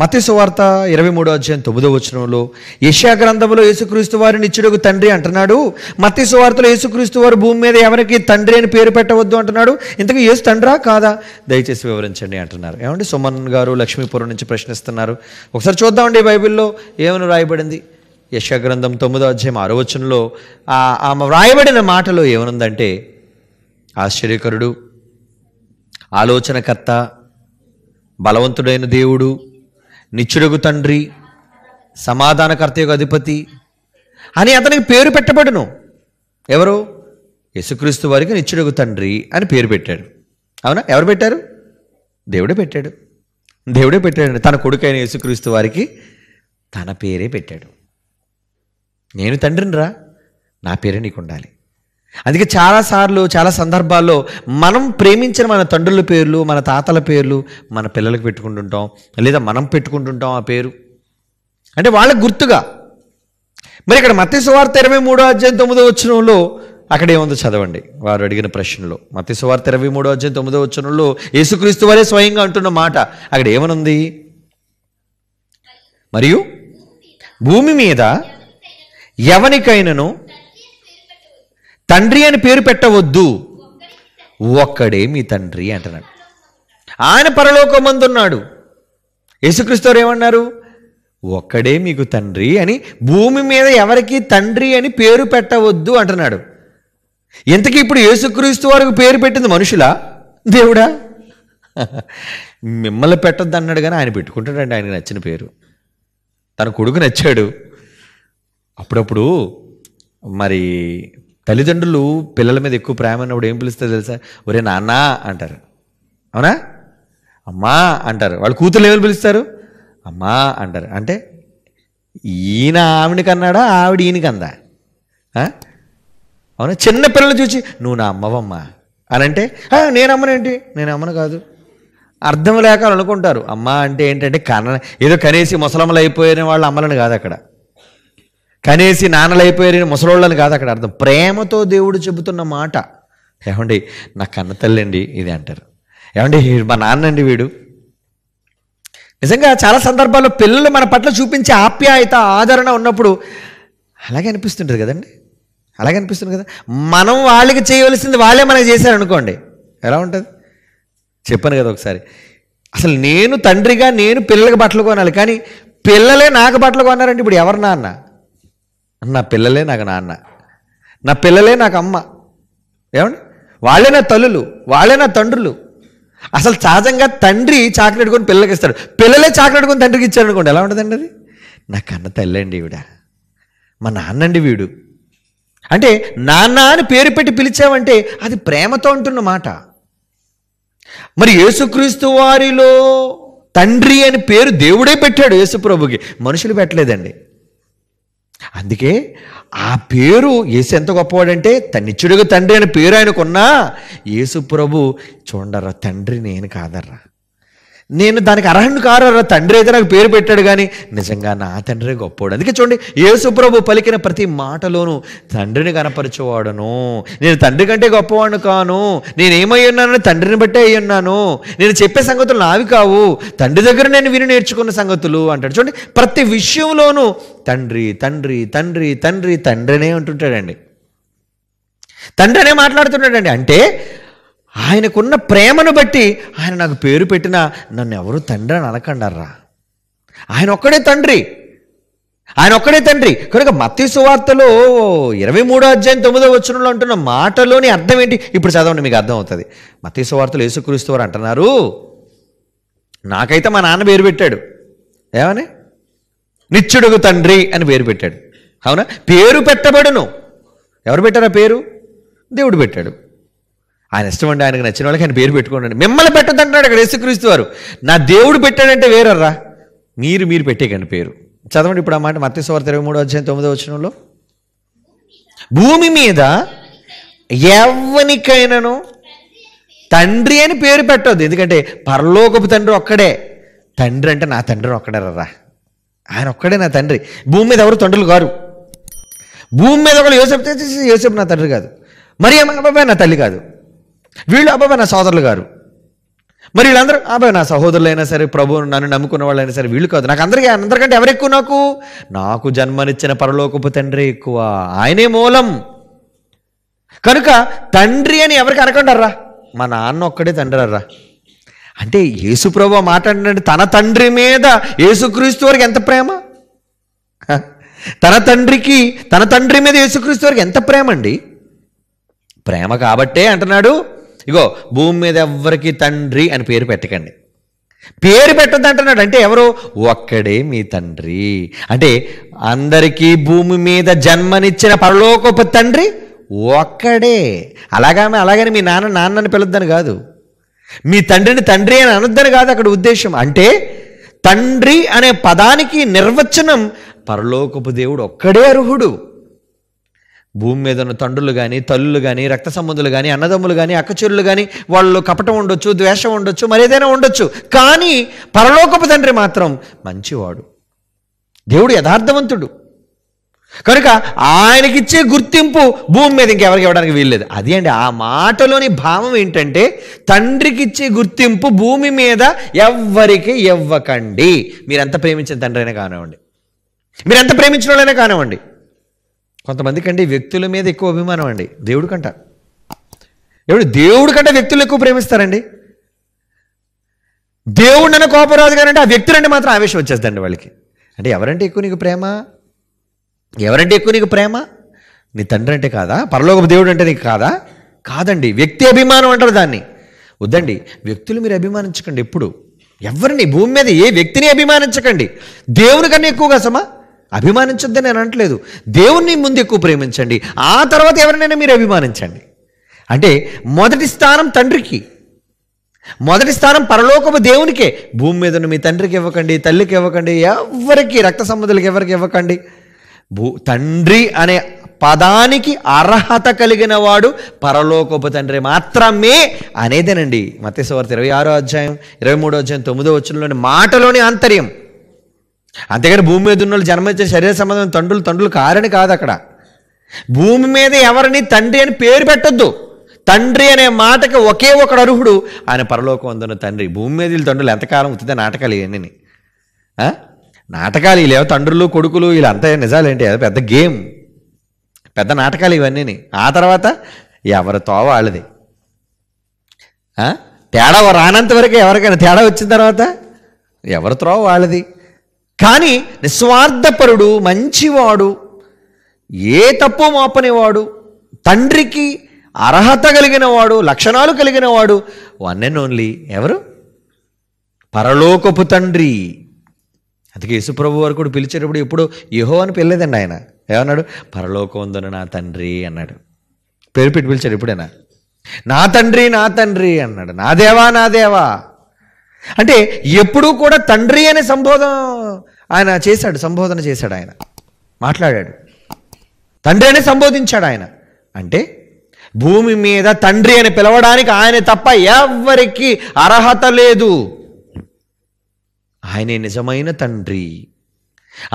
మత్స్సు వార్త ఇరవై మూడో అధ్యాయం తొమ్మిదో వచనంలో యశా గ్రంథంలో యేసుక్రీస్తు వారి నిత్యుడుకు తండ్రి అంటున్నాడు మత్స్సు వార్తలో యేసుక్రీస్తు వారు భూమి మీద ఎవరికి తండ్రి అని పేరు పెట్టవద్దు అంటున్నాడు ఇంతకు యేసు తండ్రా కాదా దయచేసి వివరించండి అంటున్నారు ఏమండి సుమన్ గారు లక్ష్మీపురం నుంచి ప్రశ్నిస్తున్నారు ఒకసారి చూద్దామండి బైబిల్లో ఏమని రాయబడింది యశా గ్రంథం తొమ్మిదో అధ్యాయం ఆరో వచనంలో ఆమె వ్రాయబడిన మాటలో ఏమనుందంటే ఆశ్చర్యకరుడు ఆలోచనకర్త బలవంతుడైన దేవుడు నిచ్చుడుగు తండ్రి సమాధానకర్త యొక్క అధిపతి అని అతనికి పేరు పెట్టబడును ఎవరు యేసుక్రీస్తు వారికి నిచ్చుడుగు తండ్రి అని పేరు పెట్టాడు అవునా ఎవరు పెట్టారు దేవుడే పెట్టాడు దేవుడే పెట్టాడు తన కొడుకైన యేసుక్రీస్తు వారికి తన పేరే పెట్టాడు నేను తండ్రిని రా నా పేరే నీకు ఉండాలి అందుకే చాలాసార్లు చాలా సందర్భాల్లో మనం ప్రేమించిన మన తండ్రుల పేర్లు మన తాతల పేర్లు మన పిల్లలకు పెట్టుకుంటుంటాం లేదా మనం పెట్టుకుంటుంటాం ఆ పేరు అంటే వాళ్ళకు గుర్తుగా మరి ఇక్కడ మత్స్యవార్త ఇరవై మూడో అధ్యాయం తొమ్మిదో వచ్చినంలో అక్కడ ఏముందో చదవండి వారు అడిగిన ప్రశ్నలో మత్స్యవార్త ఇరవై మూడో అధ్యాయం తొమ్మిదో వచ్చినంలో యేసుక్రీస్తు వారే స్వయంగా అంటున్న మాట అక్కడ ఏమనుంది మరియు భూమి మీద ఎవనికైనను తండ్రి అని పేరు పెట్టవద్దు ఒక్కడే మీ తండ్రి అంటున్నాడు ఆయన పరలోకం పరలోకమందున్నాడు యేసుక్రీస్తువారు ఏమన్నారు ఒక్కడే మీకు తండ్రి అని భూమి మీద ఎవరికి తండ్రి అని పేరు పెట్టవద్దు అంటున్నాడు ఇంతకీ ఇప్పుడు యేసుక్రీస్తు వారికి పేరు పెట్టింది మనుషులా దేవుడా మిమ్మల్ని పెట్టద్దు అన్నాడు కానీ ఆయన పెట్టుకుంటాడండి ఆయనకు నచ్చిన పేరు తన కొడుకు నచ్చాడు అప్పుడప్పుడు మరి తల్లిదండ్రులు పిల్లల మీద ఎక్కువ ప్రేమ అన్నప్పుడు ఏం పిలుస్తారు తెలుసా ఒరే నాన్న అంటారు అవునా అమ్మా అంటారు వాళ్ళు కూతురు ఎవరు పిలుస్తారు అమ్మా అంటారు అంటే ఈయన ఆవిడకి కన్నాడా ఆవిడ ఈయనకి అందా అవునా చిన్న పిల్లలు చూసి నువ్వు నా అమ్మవమ్మా అని అంటే నేను అమ్మనేంటి నేను అమ్మను కాదు అర్థం లేక అనుకుంటారు అమ్మ అంటే ఏంటంటే కన ఏదో కనేసి ముసలమ్మలు అయిపోయిన వాళ్ళు అమ్మలను కాదు అక్కడ కనేసి నానలైపోయారని ముసలోళ్ళని కాదు అక్కడ అర్థం ప్రేమతో దేవుడు చెబుతున్న మాట ఏమండి నా కన్న తల్లండి ఇది అంటారు ఏమండి మా నాన్నండి వీడు నిజంగా చాలా సందర్భాల్లో పిల్లలు మన పట్ల చూపించే ఆప్యాయత ఆదరణ ఉన్నప్పుడు అలాగే అనిపిస్తుంటుంది కదండి అలాగే అనిపిస్తుంది కదా మనం వాళ్ళకి చేయవలసింది వాళ్ళే మనకి చేశారనుకోండి ఎలా ఉంటుంది చెప్పాను కదా ఒకసారి అసలు నేను తండ్రిగా నేను పిల్లలకి బట్టలు కొనాలి కానీ పిల్లలే నాకు బట్టలు కొన్నారంటే ఇప్పుడు ఎవరు నాన్న నా పిల్లలే నాకు నాన్న నా పిల్లలే నాకు అమ్మ ఏమండి వాళ్ళే నా తల్లులు వాళ్ళే నా తండ్రులు అసలు సహజంగా తండ్రి చాక్లెట్ కొని పిల్లలకి ఇస్తాడు పిల్లలే చాక్లెట్ కొని తండ్రికి ఇచ్చాడు అనుకోండి ఎలా ఉంటుందండి అది నా కన్న తల్లి అండి ఈవిడ మా నాన్నండి వీడు అంటే నాన్న అని పేరు పెట్టి పిలిచామంటే అది ప్రేమతో ఉంటున్న మాట మరి యేసుక్రీస్తు వారిలో తండ్రి అని పేరు దేవుడే పెట్టాడు యేసుప్రభుకి మనుషులు పెట్టలేదండి అందుకే ఆ పేరు యేసు ఎంత గొప్పవాడంటే తన్నిచ్చుడుగా తండ్రి అనే పేరు ఆయనకున్నా యేసు ప్రభు చూడరా తండ్రి నేను కాదర్రా నేను దానికి అర్హుడు కారు తండ్రి అయితే నాకు పేరు పెట్టాడు కానీ నిజంగా నా తండ్రి గొప్పవాడు అందుకే చూడండి యేసుప్రభు పలికిన ప్రతి మాటలోనూ తండ్రిని కనపరచేవాడును నేను తండ్రి కంటే గొప్పవాడు కాను నేనేమై ఉన్నానని తండ్రిని బట్టే అయి ఉన్నాను నేను చెప్పే సంగతులు నావి కావు తండ్రి దగ్గర నేను విని నేర్చుకున్న సంగతులు అంటాడు చూడండి ప్రతి విషయంలోనూ తండ్రి తండ్రి తండ్రి తండ్రి తండ్రినే ఉంటుంటాడండి తండ్రి అనే మాట్లాడుతున్నాడండి అంటే ఆయనకున్న ప్రేమను బట్టి ఆయన నాకు పేరు పెట్టినా నన్ను ఎవరు తండ్రి అని అనకండర్రా ఆయన ఒక్కడే తండ్రి ఆయన ఒక్కడే తండ్రి కనుక మత్తి సువార్తలో ఇరవై మూడో అధ్యాయం తొమ్మిదో వచ్చినలో అంటున్న మాటలోని అర్థం ఏంటి ఇప్పుడు చదవండి మీకు అర్థం అవుతుంది మత్తి సువార్తలు యేసుక్రీస్తు వారు అంటున్నారు నాకైతే మా నాన్న పేరు పెట్టాడు ఏమని నిత్యుడుగు తండ్రి అని పేరు పెట్టాడు అవునా పేరు పెట్టబడును ఎవరు పెట్టారా పేరు దేవుడు పెట్టాడు ఆయన ఇష్టం అండి ఆయనకు నచ్చిన వాళ్ళకి ఆయన పేరు పెట్టుకోండి మిమ్మల్ని పెట్టద్దంటున్నాడు అక్కడ యేసుక్రీస్తు వారు నా దేవుడు పెట్టాడంటే వేరర్రా మీరు మీరు పెట్టేకండి పేరు చదవండి ఇప్పుడు ఆ మాట మత్స్యవార్త ఇరవై మూడు అధ్యాయం తొమ్మిదో వచ్చినంలో భూమి మీద ఎవనికైనాను తండ్రి అని పేరు పెట్టద్దు ఎందుకంటే పరలోకపు తండ్రి ఒక్కడే తండ్రి అంటే నా తండ్రి ఒక్కడే రా ఆయన ఒక్కడే నా తండ్రి భూమి మీద ఎవరు తండ్రులు కారు భూమి మీద ఒకళ్ళు యోసేపు యోసేపు నా తండ్రి కాదు మరి ఏమన్నా నా తల్లి కాదు వీళ్ళు అబ్బాయి నా సోదరులు గారు మరి వీళ్ళందరూ అబ్బాయి నా సహోదరులైనా సరే ప్రభు నన్ను నమ్ముకున్న వాళ్ళైనా సరే వీళ్ళు కాదు నాకు అందరికీ అందరికంటే ఎవరు ఎక్కువ నాకు నాకు జన్మనిచ్చిన పరలోకపు తండ్రి ఎక్కువ ఆయనే మూలం కనుక తండ్రి అని ఎవరికి అనకండారా మా నాన్న ఒక్కడే తండ్రి అర్రా అంటే యేసుప్రభు మాట్లాడినండి తన తండ్రి మీద యేసుక్రీస్తు వారికి ఎంత ప్రేమ తన తండ్రికి తన తండ్రి మీద యేసుక్రీస్తు వారికి ఎంత ప్రేమ అండి ప్రేమ కాబట్టే అంటున్నాడు ఇగో భూమి మీద ఎవరికి తండ్రి అని పేరు పెట్టకండి పేరు పెట్టద్దంటున్నాడు అంటే ఎవరు ఒక్కడే మీ తండ్రి అంటే అందరికీ భూమి మీద జన్మనిచ్చిన పరలోకపు తండ్రి ఒక్కడే అలాగానే అలాగని మీ నాన్న నాన్నని పిలొద్దని కాదు మీ తండ్రిని తండ్రి అని అనొద్దని కాదు అక్కడ ఉద్దేశం అంటే తండ్రి అనే పదానికి నిర్వచనం పరలోకపు దేవుడు ఒక్కడే అర్హుడు భూమి మీద ఉన్న తండ్రులు కానీ తల్లులు కానీ రక్త సంబంధులు కానీ అన్నదమ్ములు కానీ అక్కచెల్లు కానీ వాళ్ళు కపటం ఉండొచ్చు ద్వేషం ఉండొచ్చు మరేదైనా ఉండొచ్చు కానీ పరలోకపు తండ్రి మాత్రం మంచివాడు దేవుడు యథార్థవంతుడు కనుక ఆయనకిచ్చే గుర్తింపు భూమి మీద ఇంకెవరికి ఇవ్వడానికి వీల్లేదు అదే అండి ఆ మాటలోని భావం ఏంటంటే తండ్రికి ఇచ్చే గుర్తింపు భూమి మీద ఎవ్వరికి ఇవ్వకండి మీరెంత ప్రేమించిన తండ్రి అయినా కానివ్వండి మీరెంత ప్రేమించిన వాళ్ళైనా కానివ్వండి కొంతమంది కంటే వ్యక్తుల మీద ఎక్కువ అభిమానం అండి దేవుడు కంట ఎవడు దేవుడు కంటే వ్యక్తులు ఎక్కువ ప్రేమిస్తారండి దేవుడు నన్ను కోపరాజు అంటే ఆ వ్యక్తులంటే మాత్రం ఆవేశం వచ్చేస్తుందండి వాళ్ళకి అంటే ఎవరంటే ఎక్కువ నీకు ప్రేమ ఎవరంటే ఎక్కువ నీకు ప్రేమ నీ తండ్రి అంటే కాదా పరలోక దేవుడు అంటే నీకు కాదా కాదండి వ్యక్తి అభిమానం అంటారు దాన్ని వద్దండి వ్యక్తులు మీరు అభిమానించకండి ఎప్పుడు ఎవరిని భూమి మీద ఏ వ్యక్తిని అభిమానించకండి దేవుని కన్నా ఎక్కువగా సమా అభిమానించొద్దని నేను అనట్లేదు దేవుణ్ణి ముందు ఎక్కువ ప్రేమించండి ఆ తర్వాత ఎవరినైనా మీరు అభిమానించండి అంటే మొదటి స్థానం తండ్రికి మొదటి స్థానం పరలోకపు దేవునికే భూమి మీద మీ తండ్రికి ఇవ్వకండి తల్లికి ఇవ్వకండి ఎవరికి రక్త సంబంధులకి ఎవరికి ఇవ్వకండి భూ తండ్రి అనే పదానికి అర్హత కలిగిన వాడు పరలోకపు తండ్రి మాత్రమే అనేదేనండి మత్స్యవార్త ఇరవై ఆరో అధ్యాయం ఇరవై మూడో అధ్యాయం తొమ్మిదో వచ్చినలోని మాటలోని ఆంతర్యం అంతేగాని భూమి మీద ఉన్న జన్మించే శరీర సంబంధం తండ్రులు తండ్రులు కారని కాదు అక్కడ భూమి మీద ఎవరిని తండ్రి అని పేరు పెట్టొద్దు తండ్రి అనే మాటకి ఒకే ఒకడు అర్హుడు ఆయన పరలోకం అందున్న తండ్రి భూమి మీద వీళ్ళు తండ్రులు ఎంతకాలం ఉత్తితే నాటకాలు ఇవన్నీ నాటకాలు ఇలా తండ్రులు కొడుకులు వీళ్ళంతా నిజాలేంటి అది పెద్ద గేమ్ పెద్ద నాటకాలు ఇవన్నీ ఆ తర్వాత ఎవరి తోవ వాళ్ళది తేడా రానంత వరకు ఎవరికైనా తేడా వచ్చిన తర్వాత ఎవరి త్రోవ వాళ్ళది కానీ నిస్వార్థపరుడు మంచివాడు ఏ తప్పు మోపనివాడు తండ్రికి అర్హత కలిగిన వాడు లక్షణాలు కలిగిన వాడు వన్ అండ్ ఓన్లీ ఎవరు పరలోకపు తండ్రి అందుకే యేసుప్రభు వారు కూడా పిలిచేటప్పుడు ఎప్పుడు యహో అని పిలలేదండి ఆయన ఏమన్నాడు పరలోకం ఉందని నా తండ్రి అన్నాడు పేరు పెట్టి పిలిచాడు ఎప్పుడైనా నా తండ్రి నా తండ్రి అన్నాడు నా దేవా నా దేవా అంటే ఎప్పుడూ కూడా తండ్రి అనే సంబోధన ఆయన చేశాడు సంబోధన చేశాడు ఆయన మాట్లాడాడు తండ్రి అనే సంబోధించాడు ఆయన అంటే భూమి మీద తండ్రి అని పిలవడానికి ఆయన తప్ప ఎవరికి అర్హత లేదు ఆయనే నిజమైన తండ్రి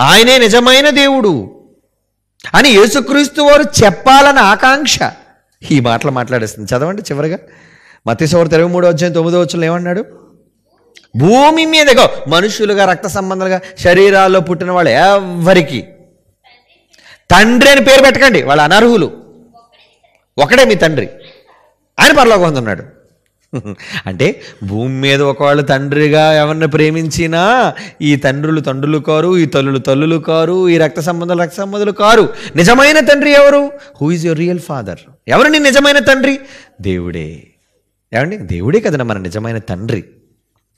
ఆయనే నిజమైన దేవుడు అని యేసుక్రీస్తు వారు చెప్పాలని ఆకాంక్ష ఈ మాటలు మాట్లాడేస్తుంది చదవండి చివరిగా మతీశ్వరు ఇరవై మూడో అధ్యాయం తొమ్మిదో వచ్చిన ఏమన్నాడు భూమి మీదగో మనుషులుగా రక్త సంబంధాలుగా శరీరాల్లో పుట్టిన వాళ్ళు ఎవరికి తండ్రి అని పేరు పెట్టకండి వాళ్ళు అనర్హులు ఒకడే మీ తండ్రి ఆయన పరలోకం పొందున్నాడు అంటే భూమి మీద ఒకవాళ్ళు తండ్రిగా ఎవరిని ప్రేమించినా ఈ తండ్రులు తండ్రులు కారు ఈ తల్లులు తల్లులు కారు ఈ రక్త సంబంధాలు రక్త సంబంధాలు కారు నిజమైన తండ్రి ఎవరు who is your real father ఎవరు నీ నిజమైన తండ్రి దేవుడే ఏమండి దేవుడే కదనా మన నిజమైన తండ్రి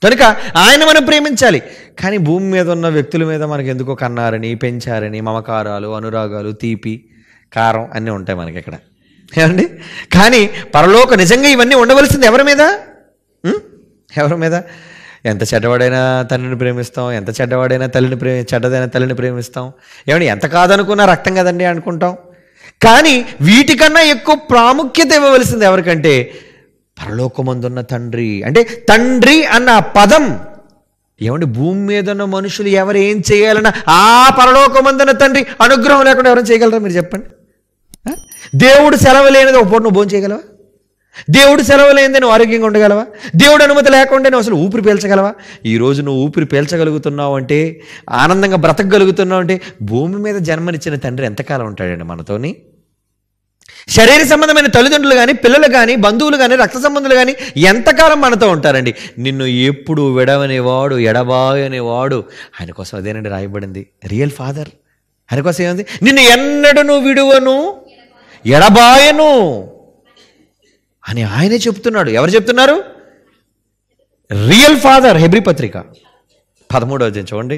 కనుక ఆయన మనం ప్రేమించాలి కానీ భూమి మీద ఉన్న వ్యక్తుల మీద మనకి ఎందుకో కన్నారని పెంచారని మమకారాలు అనురాగాలు తీపి కారం అన్నీ ఉంటాయి మనకి ఇక్కడ ఏమండి కానీ పరలోక నిజంగా ఇవన్నీ ఉండవలసింది ఎవరి మీద ఎవరి మీద ఎంత చెడ్డవాడైనా తల్లిని ప్రేమిస్తాం ఎంత చెడ్డవాడైనా తల్లిని ప్రేమి చెడ్డదైనా తల్లిని ప్రేమిస్తాం ఏమండి ఎంత కాదనుకున్నా రక్తం కదండి అనుకుంటాం కానీ వీటికన్నా ఎక్కువ ప్రాముఖ్యత ఇవ్వవలసింది ఎవరికంటే పరలోకమందున్న తండ్రి అంటే తండ్రి అన్న పదం ఏమంటే భూమి మీద ఉన్న మనుషులు ఎవరు ఏం చేయాలన్న ఆ పరలోకమందున్న తండ్రి అనుగ్రహం లేకుండా ఎవరైనా చేయగలరా మీరు చెప్పండి దేవుడు సెలవు లేనిది ఒక పూట నువ్వు భోజనం చేయగలవా దేవుడు సెలవు లేనిదే నువ్వు ఆరోగ్యంగా ఉండగలవా దేవుడు అనుమతి లేకుండా నువ్వు అసలు ఊపిరి పీల్చగలవా ఈరోజు నువ్వు ఊపిరి పీల్చగలుగుతున్నావు అంటే ఆనందంగా బ్రతకగలుగుతున్నావు అంటే భూమి మీద జన్మనిచ్చిన తండ్రి ఎంతకాలం ఉంటాడండి మనతోని శరీర సంబంధమైన తల్లిదండ్రులు కానీ పిల్లలు కానీ బంధువులు కానీ రక్త సంబంధులు కానీ ఎంతకాలం మనతో ఉంటారండి నిన్ను ఎప్పుడు విడవనేవాడు ఎడబాయనేవాడు ఆయన కోసం అదేనండి రాయబడింది రియల్ ఫాదర్ ఆయన కోసం ఏముంది నిన్ను ఎన్నడను విడువను ఎడబాయను అని ఆయనే చెప్తున్నాడు ఎవరు చెప్తున్నారు రియల్ ఫాదర్ హెబ్రి పత్రిక పదమూడవ చూడండి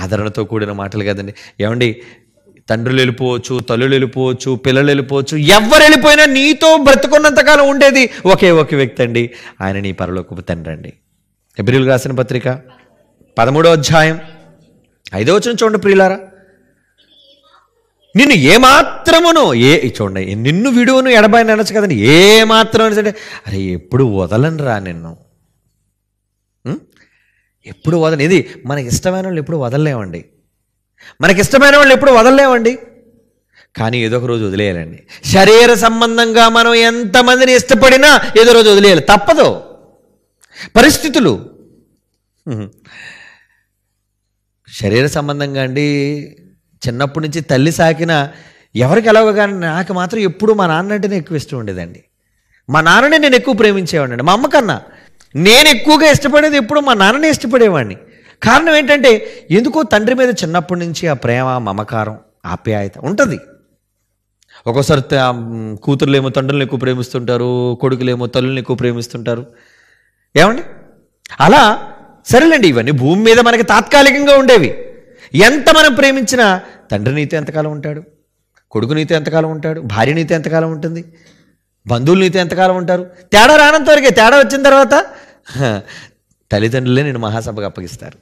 ఆదరణతో కూడిన మాటలు కదండి ఏమండి తండ్రులు వెళ్ళిపోవచ్చు తల్లులు వెళ్ళిపోవచ్చు పిల్లలు వెళ్ళిపోవచ్చు ఎవరు వెళ్ళిపోయినా నీతో బ్రతుకున్నంతకాలం ఉండేది ఒకే ఒక వ్యక్తి అండి ఆయన నీ పరలోకపు తండ్రి అండి ఎబ్రిల్ రాసిన పత్రిక పదమూడో అధ్యాయం ఐదో వచ్చిన చూడండి ప్రియులారా నిన్ను ఏమాత్రమును ఏ చూడండి నిన్ను విడువను ఎడబాయి అనొచ్చు కదండి ఏ మాత్రం అంటే అరే ఎప్పుడు వదలను రా నిన్ను ఎప్పుడు వదలని ఇది మనకి ఇష్టమైన వాళ్ళు ఎప్పుడు వదలలేమండి మనకిష్టమైన వాళ్ళు ఎప్పుడు వదలలేమండి కానీ ఏదో ఒక రోజు వదిలేయాలండి శరీర సంబంధంగా మనం ఎంతమందిని ఇష్టపడినా ఏదో రోజు వదిలేయాలి తప్పదు పరిస్థితులు శరీర సంబంధంగా అండి చిన్నప్పటి నుంచి తల్లి సాకిన ఎవరికి ఎలాగో కానీ నాకు మాత్రం ఎప్పుడు మా నాన్న అంటేనే ఎక్కువ ఇష్టం ఉండేదండి మా నాన్ననే నేను ఎక్కువ ప్రేమించేవాడిని మా అమ్మకన్నా నేను ఎక్కువగా ఇష్టపడేది ఎప్పుడు మా నాన్ననే ఇష్టపడేవాడిని కారణం ఏంటంటే ఎందుకో తండ్రి మీద చిన్నప్పటి నుంచి ఆ ప్రేమ మమకారం ఆప్యాయత ఉంటుంది ఒక్కోసారి కూతురులేమో తండ్రులను ఎక్కువ ప్రేమిస్తుంటారు కొడుకులేమో తల్లుని ఎక్కువ ప్రేమిస్తుంటారు ఏమండి అలా సరేలేండి ఇవన్నీ భూమి మీద మనకి తాత్కాలికంగా ఉండేవి ఎంత మనం ప్రేమించినా తండ్రి నీతో ఎంతకాలం ఉంటాడు కొడుకు నీతో ఎంతకాలం ఉంటాడు భార్య నీతో ఎంతకాలం ఉంటుంది బంధువులు నీతో ఎంతకాలం ఉంటారు తేడా రానంత వరకే తేడా వచ్చిన తర్వాత తల్లిదండ్రులే నేను మహాసభకు అప్పగిస్తారు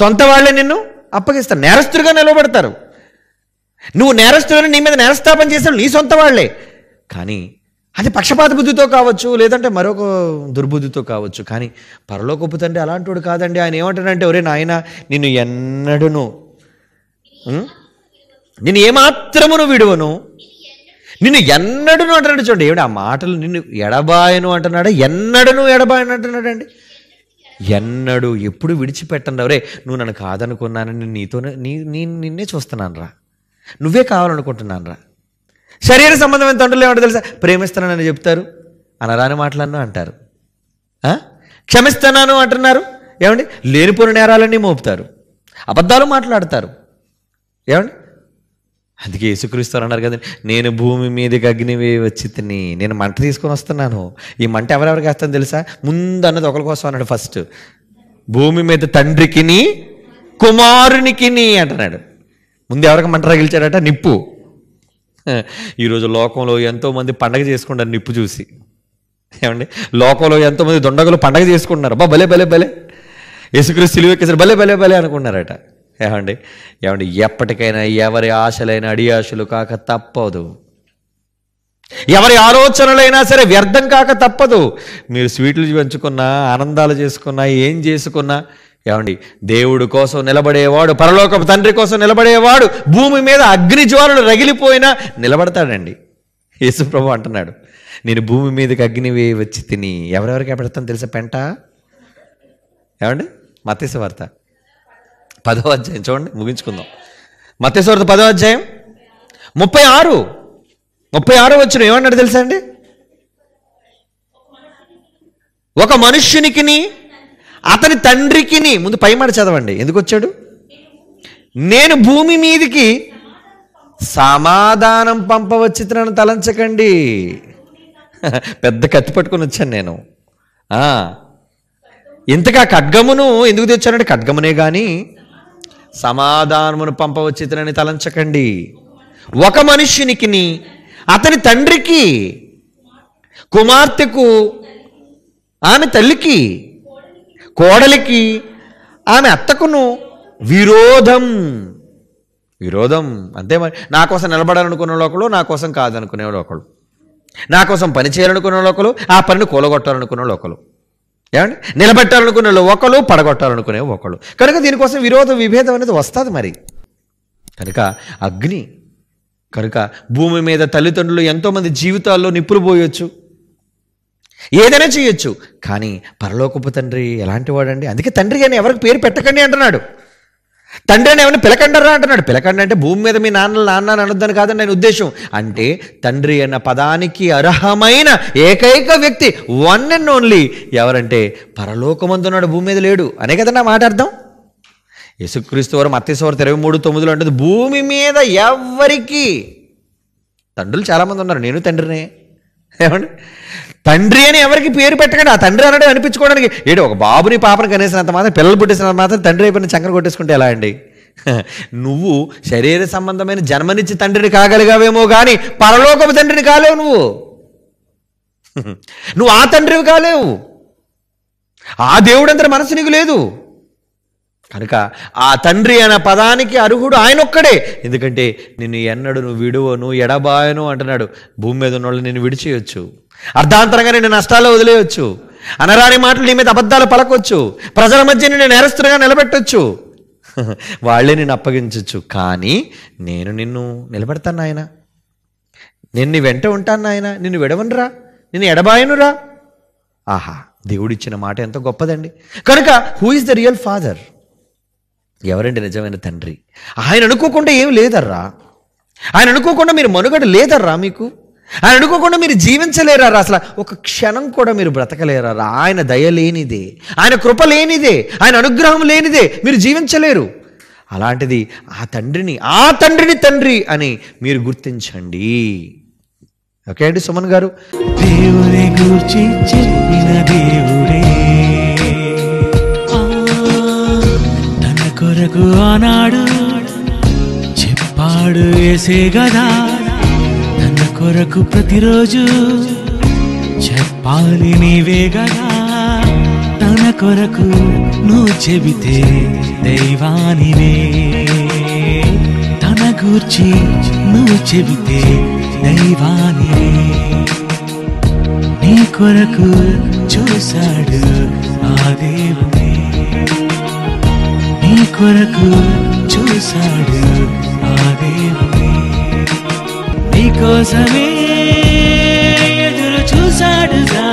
సొంత వాళ్ళే నిన్ను అప్పగిస్తారు నేరస్తుడిగా నిలబడతారు నువ్వు నేరస్తుడని నీ మీద నేరస్థాపన చేశారు నీ సొంత వాళ్లే కానీ అది పక్షపాత బుద్ధితో కావచ్చు లేదంటే మరొక దుర్బుద్ధితో కావచ్చు కానీ పరలోకపు తండ్రి అలాంటివాడు కాదండి ఆయన ఏమంటాడంటే ఒరే నాయన నిన్ను ఎన్నడును నిన్ను ఏమాత్రమును విడువను నిన్ను ఎన్నడును అంటున్నాడు చూడండి ఏమిటి ఆ మాటలు నిన్ను ఎడబాయను అంటున్నాడా ఎన్నడను ఎడబాయను అంటున్నాడండి ఎన్నడు ఎప్పుడు విడిచిపెట్టండి అవరే నువ్వు నన్ను కాదనుకున్నానని నీతోనే నీ నీ నిన్నే చూస్తున్నాను రా నువ్వే కావాలనుకుంటున్నాను రా శరీర సంబంధమైన తండ్రులు ఏమంటారు తెలుసా ప్రేమిస్తానని చెప్తారు అనరాని మాటలన్నా అంటారు క్షమిస్తున్నాను అంటున్నారు ఏమండి లేనిపోని నేరాలన్నీ మోపుతారు అబద్ధాలు మాట్లాడతారు ఏమండి అందుకే యేసుక్రీస్తు అన్నారు కదండి నేను భూమి మీదకి అగ్ని వచ్చి తిని నేను మంట తీసుకొని వస్తున్నాను ఈ మంట ఎవరెవరికి వేస్తాను తెలుసా ముందు అన్నది ఒకరి కోసం అన్నాడు ఫస్ట్ భూమి మీద తండ్రికిని కుమారునికిని అంటున్నాడు ముందు ఎవరికి మంట రగిలిచాడట నిప్పు ఈరోజు లోకంలో ఎంతోమంది పండగ చేసుకుంటారు నిప్పు చూసి ఏమండి లోకంలో ఎంతోమంది దొండగలు పండగ చేసుకుంటున్నారు అబ్బా భలే భలే భలే యేసుక్రీస్తు సిలువెక్కేసారు భలే భలే భలే అనుకున్నారట ఏమండి ఏమండి ఎప్పటికైనా ఎవరి ఆశలైన అడియాశలు కాక తప్పదు ఎవరి ఆలోచనలైనా సరే వ్యర్థం కాక తప్పదు మీరు స్వీట్లు పెంచుకున్నా ఆనందాలు చేసుకున్నా ఏం చేసుకున్నా ఏమండి దేవుడు కోసం నిలబడేవాడు పరలోక తండ్రి కోసం నిలబడేవాడు భూమి మీద అగ్నిజ్వాలు రగిలిపోయినా నిలబడతాడండి యేసుప్రభు అంటున్నాడు నేను భూమి మీదకి అగ్ని వచ్చి తిని ఎవరెవరికి పెడతాను తెలిసే పెంట ఏమండి మత్స్య పదో అధ్యాయం చూడండి ముగించుకుందాం మత్స్యవార్త పదో అధ్యాయం ముప్పై ఆరు ముప్పై ఆరు వచ్చిన ఏమన్నాడు తెలుసా అండి ఒక మనుష్యునికి అతని తండ్రికిని ముందు పైమాట చదవండి ఎందుకు వచ్చాడు నేను భూమి మీదికి సమాధానం పంపవచ్చి నన్ను తలంచకండి పెద్ద కత్తి పట్టుకుని వచ్చాను నేను ఇంతగా ఖడ్గమును ఎందుకు తెచ్చానంటే ఖడ్గమునే కానీ సమాధానమును పంపవచ్చితనని తలంచకండి ఒక మనుష్యునికి అతని తండ్రికి కుమార్తెకు ఆమె తల్లికి కోడలికి ఆమె అత్తకును విరోధం విరోధం అంతే మరి నా కోసం నిలబడాలనుకున్న లోకలు నా కోసం కాదనుకునే లోకలు నా కోసం పని చేయాలనుకున్న లోకలు ఆ పనిని కూలగొట్టాలనుకున్న లోకలు ఏమండి నిలబెట్టాలనుకునే ఒకళ్ళు పడగొట్టాలనుకునే ఒకళ్ళు కనుక దీనికోసం విరోధ విభేదం అనేది వస్తుంది మరి కనుక అగ్ని కనుక భూమి మీద తల్లిదండ్రులు ఎంతోమంది జీవితాల్లో నిప్పులు పోయొచ్చు ఏదైనా చేయొచ్చు కానీ పరలోకపు తండ్రి ఎలాంటి వాడండి అందుకే తండ్రి అని ఎవరికి పేరు పెట్టకండి అంటున్నాడు తండ్రి తండ్రిని ఏమైనా పిలకండరా అంటున్నాడు పిలకండి అంటే భూమి మీద మీ నాన్న నాన్న అనొద్దని కాదని నేను ఉద్దేశం అంటే తండ్రి అన్న పదానికి అర్హమైన ఏకైక వ్యక్తి వన్ అండ్ ఓన్లీ ఎవరంటే పరలోకమందున్నాడు భూమి మీద లేడు అనే కదా నా మాట అర్థం యేసుక్రీస్తు వరం అత్యసవరం ఇరవై మూడు తొమ్మిదిలో అంటుంది భూమి మీద ఎవరికి తండ్రులు చాలామంది ఉన్నారు నేను తండ్రినే ఏమండి తండ్రి అని ఎవరికి పేరు పెట్టకండి ఆ తండ్రి అనడం అనిపించుకోవడానికి ఏడు ఒక బాబుని పాపను కనేసినంత మాత్రం పిల్లలు పుట్టేసినంత మాత్రం తండ్రి అయిపోయిన చంకర కొట్టేసుకుంటే ఎలా అండి నువ్వు శరీర సంబంధమైన జన్మనిచ్చి తండ్రిని కాగలిగావేమో కానీ పరలోకపు తండ్రిని కాలేవు నువ్వు నువ్వు ఆ తండ్రివి కాలేవు ఆ దేవుడంతా మనసు నీకు లేదు కనుక ఆ తండ్రి అనే పదానికి అర్హుడు ఆయన ఒక్కడే ఎందుకంటే నిన్ను ఎన్నడు నువ్వు విడువను ఎడబాయను అంటున్నాడు భూమి మీద ఉన్నవాళ్ళు నేను విడిచేయొచ్చు అర్ధాంతరంగా నేను నష్టాలు వదిలేయొచ్చు అనరాని మాటలు నీ మీద అబద్ధాలు పలకొచ్చు ప్రజల మధ్య నేను నేరస్తుగా నిలబెట్టొచ్చు వాళ్ళే నిన్ను అప్పగించవచ్చు కానీ నేను నిన్ను నిలబెడతాను ఆయన నిన్ను వెంట ఉంటాను ఆయన నిన్ను విడవనురా నిన్ను ఎడబాయనురా ఆహా దేవుడిచ్చిన మాట ఎంత గొప్పదండి కనుక who is the real father ఎవరండి నిజమైన తండ్రి ఆయన అనుకోకుండా ఏం లేదర్రా ఆయన అనుకోకుండా మీరు మనుగడ లేదర్రా మీకు ఆయన అనుకోకుండా మీరు జీవించలేరా అసలు ఒక క్షణం కూడా మీరు బ్రతకలేరా ఆయన దయ లేనిదే ఆయన కృప లేనిదే ఆయన అనుగ్రహం లేనిదే మీరు జీవించలేరు అలాంటిది ఆ తండ్రిని ఆ తండ్రిని తండ్రి అని మీరు గుర్తించండి ఓకే అండి సుమన్ గారు దేవుని గురించి చెప్పిన దేవుడే నాకు ఆనాడు చెప్పాడు వేసే గదా తన కొరకు ప్రతిరోజు చెప్పాలి నీవే గదా తన కొరకు నువ్వు చెబితే దైవానివే తన గూర్చి నువ్వు చెబితే దైవానివే నీ కొరకు చూశాడు ఆ దేవుడు కొరకు చూశాడు ఆ దేవుడే నీకోసమే ఎదురు చూశాడుగా